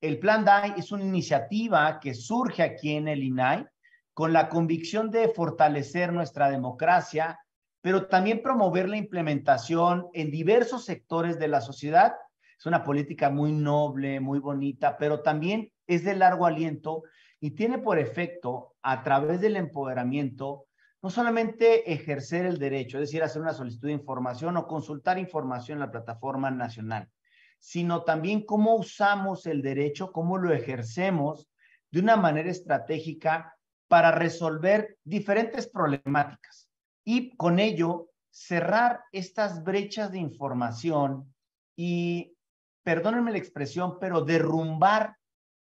El Plan DAI es una iniciativa que surge aquí en el INAI con la convicción de fortalecer nuestra democracia, pero también promover la implementación en diversos sectores de la sociedad. Es una política muy noble, muy bonita, pero también es de largo aliento y tiene por efecto, a través del empoderamiento, no solamente ejercer el derecho, es decir, hacer una solicitud de información o consultar información en la plataforma nacional, sino también cómo usamos el derecho, cómo lo ejercemos de una manera estratégica para resolver diferentes problemáticas y con ello cerrar estas brechas de información y, perdónenme la expresión, pero derrumbar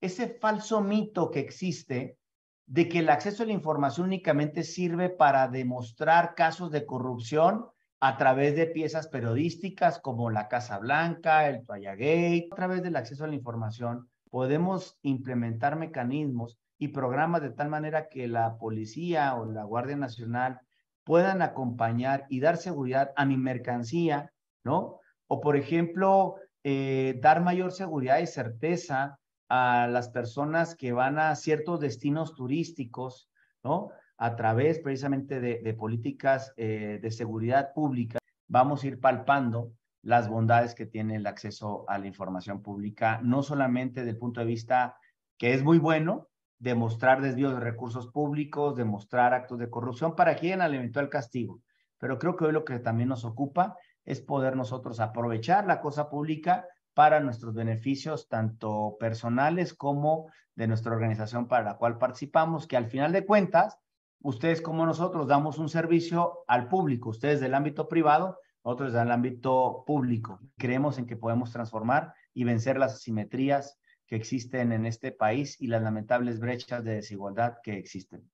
ese falso mito que existe de que el acceso a la información únicamente sirve para demostrar casos de corrupción a través de piezas periodísticas como la Casa Blanca, el Gate, a través del acceso a la información, podemos implementar mecanismos y programas de tal manera que la policía o la Guardia Nacional puedan acompañar y dar seguridad a mi mercancía, ¿no? O, por ejemplo, eh, dar mayor seguridad y certeza a las personas que van a ciertos destinos turísticos, ¿no? a través precisamente de, políticas eh, de seguridad pública, vamos a ir palpando las bondades que tiene el acceso a la información pública, no solamente del punto de vista que es muy bueno, demostrar desvíos de recursos públicos, demostrar actos de corrupción para quien al eventual castigo. Pero creo que hoy lo que también nos ocupa es poder nosotros aprovechar la cosa pública para nuestros beneficios, tanto personales como de nuestra organización para la cual participamos, que al final de cuentas ustedes como nosotros damos un servicio al público, ustedes del ámbito privado, nosotros del ámbito público. Creemos en que podemos transformar y vencer las asimetrías que existen en este país y las lamentables brechas de desigualdad que existen.